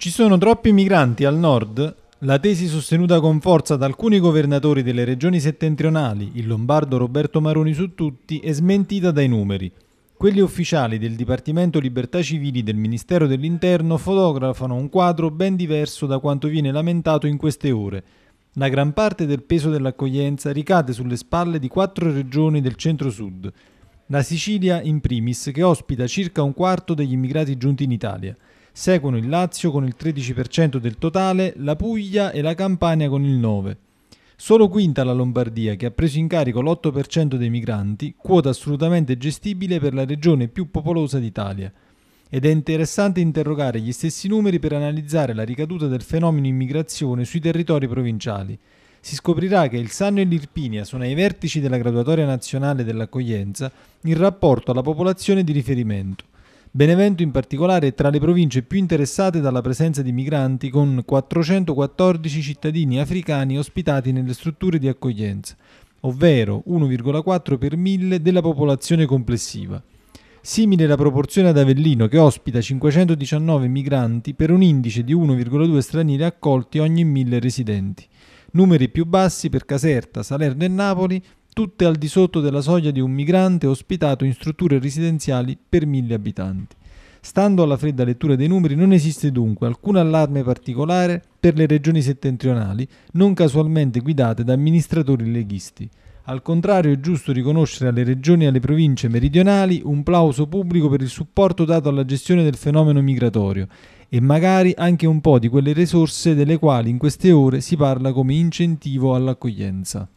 Ci sono troppi migranti al nord? La tesi sostenuta con forza da alcuni governatori delle regioni settentrionali, il lombardo Roberto Maroni su tutti, è smentita dai numeri. Quelli ufficiali del Dipartimento Libertà Civili del Ministero dell'Interno fotografano un quadro ben diverso da quanto viene lamentato in queste ore. La gran parte del peso dell'accoglienza ricade sulle spalle di quattro regioni del centro-sud. La Sicilia in primis, che ospita circa un quarto degli immigrati giunti in Italia. Seguono il Lazio con il 13% del totale, la Puglia e la Campania con il 9%. Solo quinta la Lombardia che ha preso in carico l'8% dei migranti, quota assolutamente gestibile per la regione più popolosa d'Italia. Ed è interessante interrogare gli stessi numeri per analizzare la ricaduta del fenomeno immigrazione sui territori provinciali. Si scoprirà che il Sanno e l'Irpinia sono ai vertici della graduatoria nazionale dell'accoglienza in rapporto alla popolazione di riferimento. Benevento in particolare è tra le province più interessate dalla presenza di migranti con 414 cittadini africani ospitati nelle strutture di accoglienza, ovvero 1,4 per mille della popolazione complessiva. Simile la proporzione ad Avellino che ospita 519 migranti per un indice di 1,2 stranieri accolti ogni mille residenti. Numeri più bassi per Caserta, Salerno e Napoli tutte al di sotto della soglia di un migrante ospitato in strutture residenziali per mille abitanti. Stando alla fredda lettura dei numeri non esiste dunque alcun allarme particolare per le regioni settentrionali, non casualmente guidate da amministratori leghisti. Al contrario è giusto riconoscere alle regioni e alle province meridionali un plauso pubblico per il supporto dato alla gestione del fenomeno migratorio e magari anche un po' di quelle risorse delle quali in queste ore si parla come incentivo all'accoglienza.